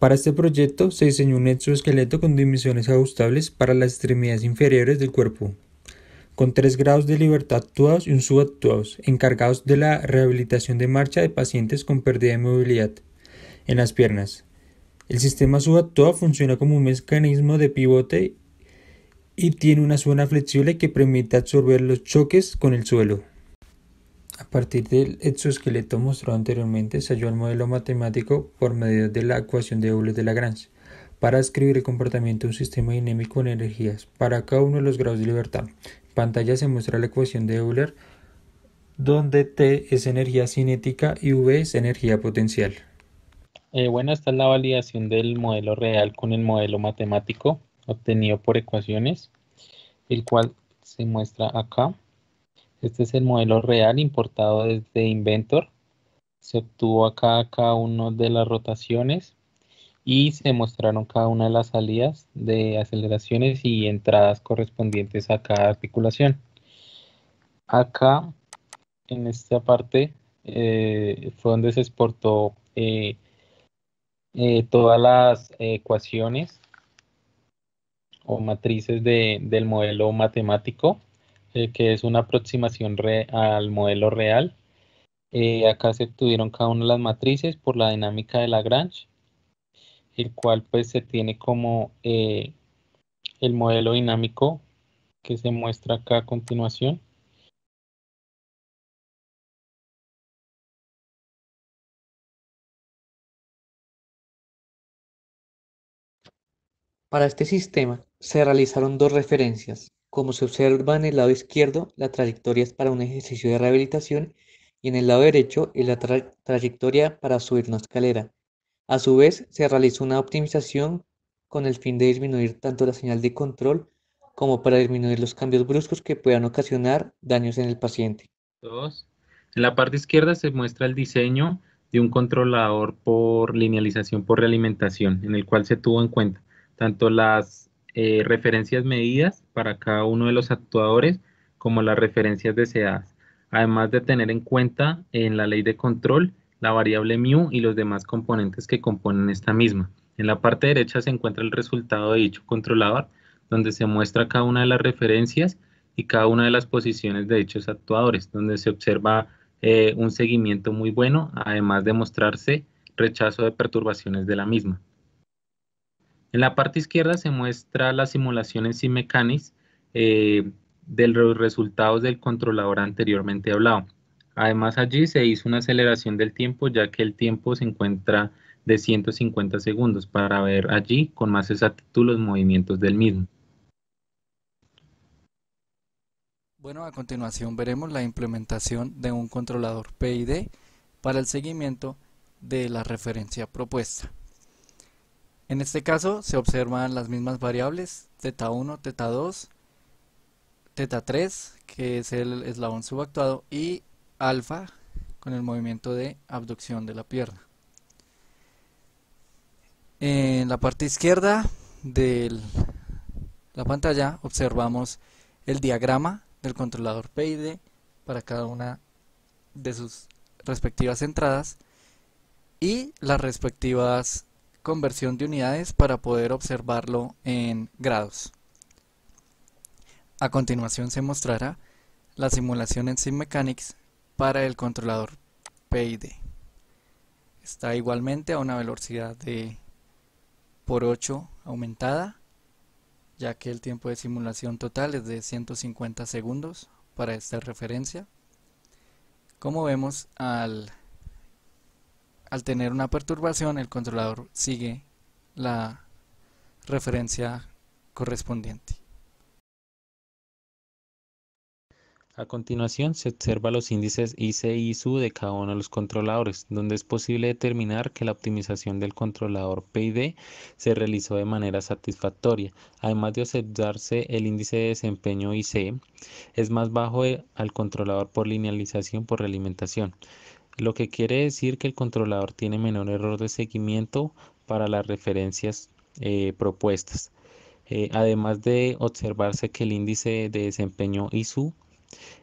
Para este proyecto se diseñó un exoesqueleto con dimensiones ajustables para las extremidades inferiores del cuerpo, con tres grados de libertad actuados y un subactuados, encargados de la rehabilitación de marcha de pacientes con pérdida de movilidad en las piernas. El sistema subactuado funciona como un mecanismo de pivote y tiene una zona flexible que permite absorber los choques con el suelo. A partir del exoesqueleto mostrado anteriormente, se halló el modelo matemático por medio de la ecuación de Euler de Lagrange para describir el comportamiento de un sistema dinámico en energías para cada uno de los grados de libertad. En pantalla se muestra la ecuación de Euler, donde T es energía cinética y V es energía potencial. Eh, bueno, esta es la validación del modelo real con el modelo matemático obtenido por ecuaciones, el cual se muestra acá. Este es el modelo real importado desde Inventor. Se obtuvo acá cada una de las rotaciones y se mostraron cada una de las salidas de aceleraciones y entradas correspondientes a cada articulación. Acá, en esta parte, eh, fue donde se exportó eh, eh, todas las ecuaciones o matrices del modelo matemático eh, que es una aproximación al modelo real. Eh, acá se obtuvieron cada una de las matrices por la dinámica de Lagrange, el cual pues se tiene como eh, el modelo dinámico que se muestra acá a continuación. Para este sistema se realizaron dos referencias, como se observa en el lado izquierdo, la trayectoria es para un ejercicio de rehabilitación y en el lado derecho es la trayectoria para subir una escalera. A su vez, se realizó una optimización con el fin de disminuir tanto la señal de control como para disminuir los cambios bruscos que puedan ocasionar daños en el paciente. En la parte izquierda se muestra el diseño de un controlador por linealización por realimentación, en el cual se tuvo en cuenta tanto las eh, referencias medidas para cada uno de los actuadores, como las referencias deseadas, además de tener en cuenta en la ley de control la variable mu y los demás componentes que componen esta misma. En la parte derecha se encuentra el resultado de dicho controlador, donde se muestra cada una de las referencias y cada una de las posiciones de dichos actuadores, donde se observa eh, un seguimiento muy bueno, además de mostrarse rechazo de perturbaciones de la misma. En la parte izquierda se muestra la simulación en SimMechanics eh, de los resultados del controlador anteriormente hablado. Además allí se hizo una aceleración del tiempo ya que el tiempo se encuentra de 150 segundos para ver allí con más exactitud los movimientos del mismo. Bueno, a continuación veremos la implementación de un controlador PID para el seguimiento de la referencia propuesta. En este caso se observan las mismas variables, teta 1, teta 2, teta 3, que es el eslabón subactuado, y alfa con el movimiento de abducción de la pierna. En la parte izquierda de la pantalla observamos el diagrama del controlador PID para cada una de sus respectivas entradas y las respectivas conversión de unidades para poder observarlo en grados. A continuación se mostrará la simulación en SimMechanics para el controlador PID. Está igualmente a una velocidad de por 8 aumentada, ya que el tiempo de simulación total es de 150 segundos para esta referencia. Como vemos, al al tener una perturbación, el controlador sigue la referencia correspondiente. A continuación se observa los índices IC y SU de cada uno de los controladores, donde es posible determinar que la optimización del controlador PID se realizó de manera satisfactoria. Además de observarse el índice de desempeño IC, es más bajo eh, al controlador por linealización por realimentación lo que quiere decir que el controlador tiene menor error de seguimiento para las referencias eh, propuestas. Eh, además de observarse que el índice de desempeño ISU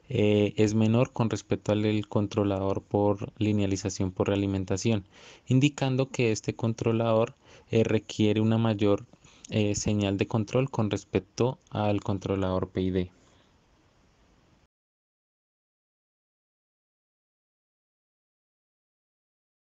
eh, es menor con respecto al controlador por linealización por alimentación, indicando que este controlador requiere una mayor señal de control con respecto al controlador PID.